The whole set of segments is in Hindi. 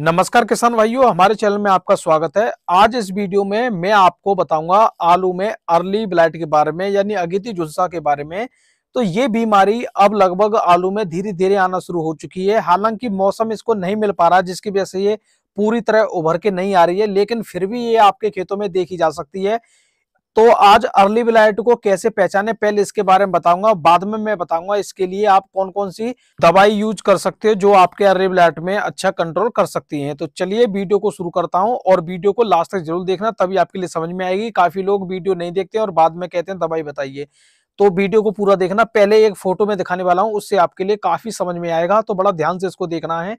नमस्कार किसान भाइयों हमारे चैनल में आपका स्वागत है आज इस वीडियो में मैं आपको बताऊंगा आलू में अर्ली ब्लाइट के बारे में यानी अगिति झुलसा के बारे में तो ये बीमारी अब लगभग आलू में धीरे धीरे आना शुरू हो चुकी है हालांकि मौसम इसको नहीं मिल पा रहा जिसकी वजह से ये पूरी तरह उभर के नहीं आ रही है लेकिन फिर भी ये आपके खेतों में देखी जा सकती है तो आज अर्ली ब्लाइट को कैसे पहचाने पहले इसके बारे में बताऊंगा बाद में मैं बताऊंगा इसके लिए आप कौन कौन सी दवाई यूज कर सकते हो जो आपके अर्ली ब्लाइट में अच्छा कंट्रोल कर सकती है तो चलिए वीडियो को शुरू करता हूँ और वीडियो को लास्ट तक जरूर देखना तभी आपके लिए समझ में आएगी काफी लोग वीडियो नहीं देखते और बाद में कहते हैं दवाई बताइए तो वीडियो को पूरा देखना पहले एक फोटो में दिखाने वाला हूँ उससे आपके लिए काफी समझ में आएगा तो बड़ा ध्यान से इसको देखना है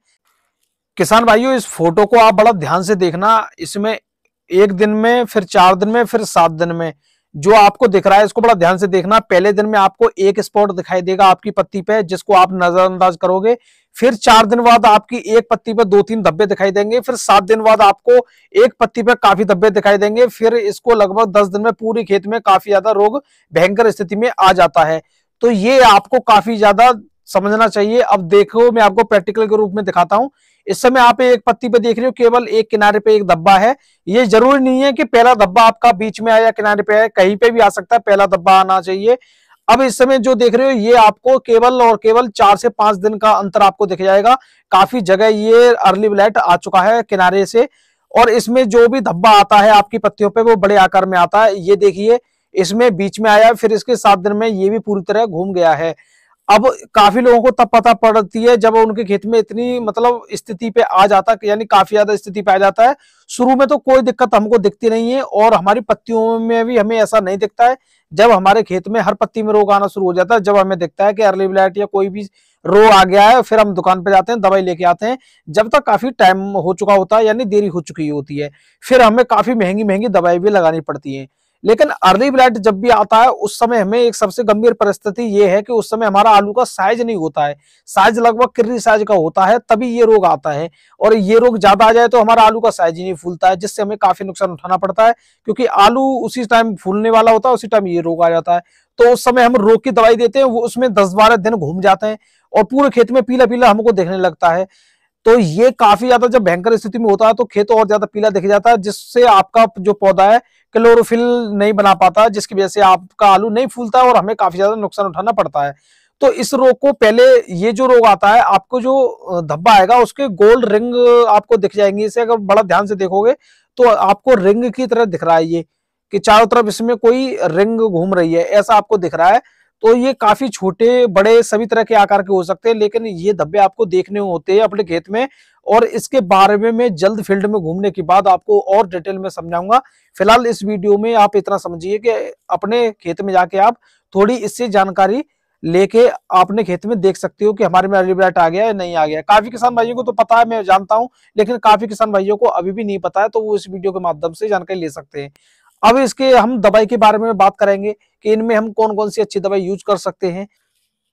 किसान भाइयों इस फोटो को आप बड़ा ध्यान से देखना इसमें एक दिन में फिर चार दिन में फिर सात दिन में जो आपको दिख रहा है इसको बड़ा ध्यान से देखना पहले दिन में आपको एक स्पॉट दिखाई देगा आपकी पत्ती पे जिसको आप नजरअंदाज करोगे फिर चार दिन बाद आपकी एक पत्ती पे दो तीन धब्बे दिखाई देंगे फिर सात दिन बाद आपको एक पत्ती पे काफी धब्बे दिखाई देंगे फिर इसको लगभग दस दिन में पूरी खेत में काफी ज्यादा रोग भयंकर स्थिति में आ जाता है तो ये आपको काफी ज्यादा समझना चाहिए अब देखो मैं आपको प्रैक्टिकल के रूप में दिखाता हूं इस समय आप एक पत्ती पे देख रहे हो केवल एक किनारे पे एक धब्बा है ये जरूरी नहीं है कि पहला धब्बा आपका बीच में आया किनारे पे आया कहीं पे भी आ सकता है पहला धब्बा आना चाहिए अब इस समय जो देख रहे हो ये आपको केवल और केवल चार से पांच दिन का अंतर आपको दिख जाएगा काफी जगह ये अर्ली ब्लैट आ चुका है किनारे से और इसमें जो भी धब्बा आता है आपकी पत्तियों पे वो बड़े आकार में आता है ये देखिए इसमें बीच में आया फिर इसके सात दिन में ये भी पूरी तरह घूम गया है अब काफी लोगों को तब पता पड़ती है जब उनके खेत में इतनी मतलब स्थिति पे आ जाता है यानी काफी ज्यादा स्थिति पे आ जाता है शुरू में तो कोई दिक्कत हमको दिखती नहीं है और हमारी पत्तियों में भी हमें ऐसा नहीं दिखता है जब हमारे खेत में हर पत्ती में रोग आना शुरू हो जाता है जब हमें दिखता है कि अर्ली ब्लाइट या कोई भी रोग आ गया है फिर हम दुकान पर जाते हैं दवाई लेके आते हैं जब तक काफी टाइम हो चुका होता है यानी देरी हो चुकी होती है फिर हमें काफी महंगी महंगी दवाई भी लगानी पड़ती है लेकिन अर्ली ब्लाइट जब भी आता है उस समय हमें एक सबसे गंभीर परिस्थिति ये है कि उस समय हमारा आलू का साइज नहीं होता है साइज लगभग किरनी साइज का होता है तभी ये रोग आता है और ये रोग ज्यादा आ जाए तो हमारा आलू का साइज ही नहीं फूलता है जिससे हमें काफी नुकसान उठाना पड़ता है क्योंकि आलू उसी टाइम फूलने वाला होता है उसी टाइम ये रोग आ जाता है तो उस समय हम रोग की दवाई देते हैं वो उसमें दस बारह दिन घूम जाते हैं और पूरे खेत में पीला पीला हमको देखने लगता है तो ये काफी ज्यादा जब भयंकर स्थिति में होता है तो खेत और ज्यादा पीला दिख जाता है जिससे आपका जो पौधा है क्लोरोफिल नहीं बना पाता जिसकी वजह से आपका आलू नहीं फूलता और हमें काफी ज्यादा नुकसान उठाना पड़ता है तो इस रोग को पहले ये जो रोग आता है आपको जो धब्बा आएगा उसके गोल रिंग आपको दिख जाएंगे इसे अगर बड़ा ध्यान से देखोगे तो आपको रिंग की तरह दिख रहा है ये कि चारों तरफ इसमें कोई रिंग घूम रही है ऐसा आपको दिख रहा है तो ये काफी छोटे बड़े सभी तरह के आकार के हो सकते हैं लेकिन ये धब्बे आपको देखने होते हैं अपने खेत में और इसके बारे में मैं जल्द फील्ड में घूमने के बाद आपको और डिटेल में समझाऊंगा फिलहाल इस वीडियो में आप इतना समझिए कि अपने खेत में जाके आप थोड़ी इससे जानकारी लेके आपने खेत में देख सकते हो कि हमारे में अल्टीब्राइट आ गया या नहीं आ गया काफी किसान भाइयों को तो पता है मैं जानता हूं लेकिन काफी किसान भाइयों को अभी भी नहीं पता है तो वो इस वीडियो के माध्यम से जानकारी ले सकते हैं अब इसके हम दवाई के बारे में बात करेंगे कि इनमें हम कौन कौन सी अच्छी दवाई यूज कर सकते हैं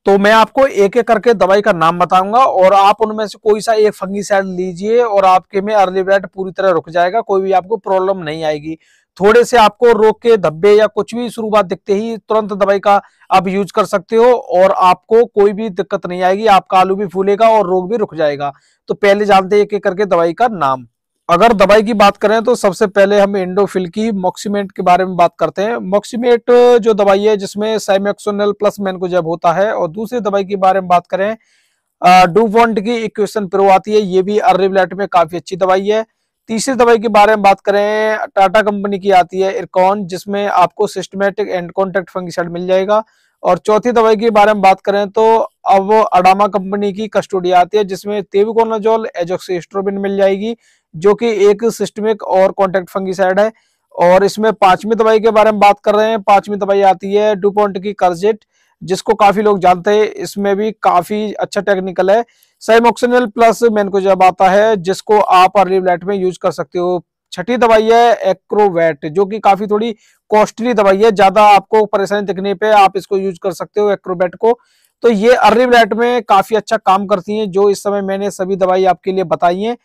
तो मैं आपको एक एक करके दवाई का नाम बताऊंगा और आप उनमें से कोई सा एक फंगीसाइड लीजिए और आपके में अर्ली ब्लड पूरी तरह रुक जाएगा कोई भी आपको प्रॉब्लम नहीं आएगी थोड़े से आपको रोग के धब्बे या कुछ भी शुरुआत दिखते ही तुरंत दवाई का आप यूज कर सकते हो और आपको कोई भी दिक्कत नहीं आएगी आपका आलू भी फूलेगा और रोग भी रुक जाएगा तो पहले जानते हैं एक एक करके दवाई का नाम अगर दवाई की बात करें तो सबसे पहले हम इंडोफिल की मॉक्सीमेट के बारे में बात करते हैं मॉक्सीमेट जो दवाई है जिसमें साइमेक्सोनल प्लस मैन को जब होता है और दूसरी दवाई के बारे में बात करें डूफॉन्ट की इक्वेशन प्रो आती है ये भी अर्रिवलेट में काफी अच्छी दवाई है तीसरी दवाई के बारे में बात करें टाटा कंपनी की आती है इरकॉन जिसमें आपको सिस्टमेटिक एंड कॉन्टेक्ट फंगिसाइड मिल जाएगा और चौथी दवाई के बारे में बात करें तो अब वो अडामा कंपनी की कस्टोडी आती है जिसमें तेविकोनाजोल एजोक्सीस्ट्रोबिन मिल जाएगी जो कि एक सिस्टमिक और कॉन्टेक्ट फंगीसाइड है और इसमें पांचवी दवाई के बारे में बात कर रहे हैं पांचवी दवाई आती है डुपोंट की कर्जेट जिसको काफी लोग जानते हैं इसमें भी काफी अच्छा टेक्निकल है साइमोक्सिनल प्लस मैनको जब आता है जिसको आप अर्ली ब्लैट में यूज कर सकते हो छठी दवाई है एक्रोवेट जो कि काफी थोड़ी कॉस्टली दवाई है ज्यादा आपको परेशानी दिखने पे आप इसको यूज कर सकते हो एक्रोवेट को तो ये अर्ली ब्लाइट में काफी अच्छा काम करती हैं जो इस समय मैंने सभी दवाई आपके लिए बताई है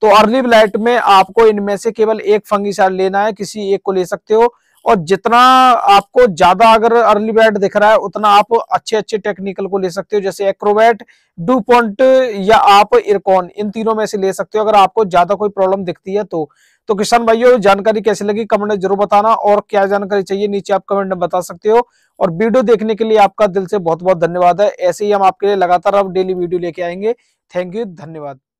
तो अर्ली ब्लाइट में आपको इनमें से केवल एक फंगीसाइड लेना है किसी एक को ले सकते हो और जितना आपको ज्यादा अगर अर्ली बैट दिख रहा है उतना आप अच्छे अच्छे टेक्निकल को ले सकते हो जैसे एक्रोबैट पॉइंट या आप इरकॉन इन तीनों में से ले सकते हो अगर आपको ज्यादा कोई प्रॉब्लम दिखती है तो तो किसान भाइयों जानकारी कैसी लगी कमेंट जरूर बताना और क्या जानकारी चाहिए नीचे आप कमेंट में बता सकते हो और वीडियो देखने के लिए आपका दिल से बहुत बहुत धन्यवाद है ऐसे ही हम आपके लिए लगातार अब डेली वीडियो लेके आएंगे थैंक यू धन्यवाद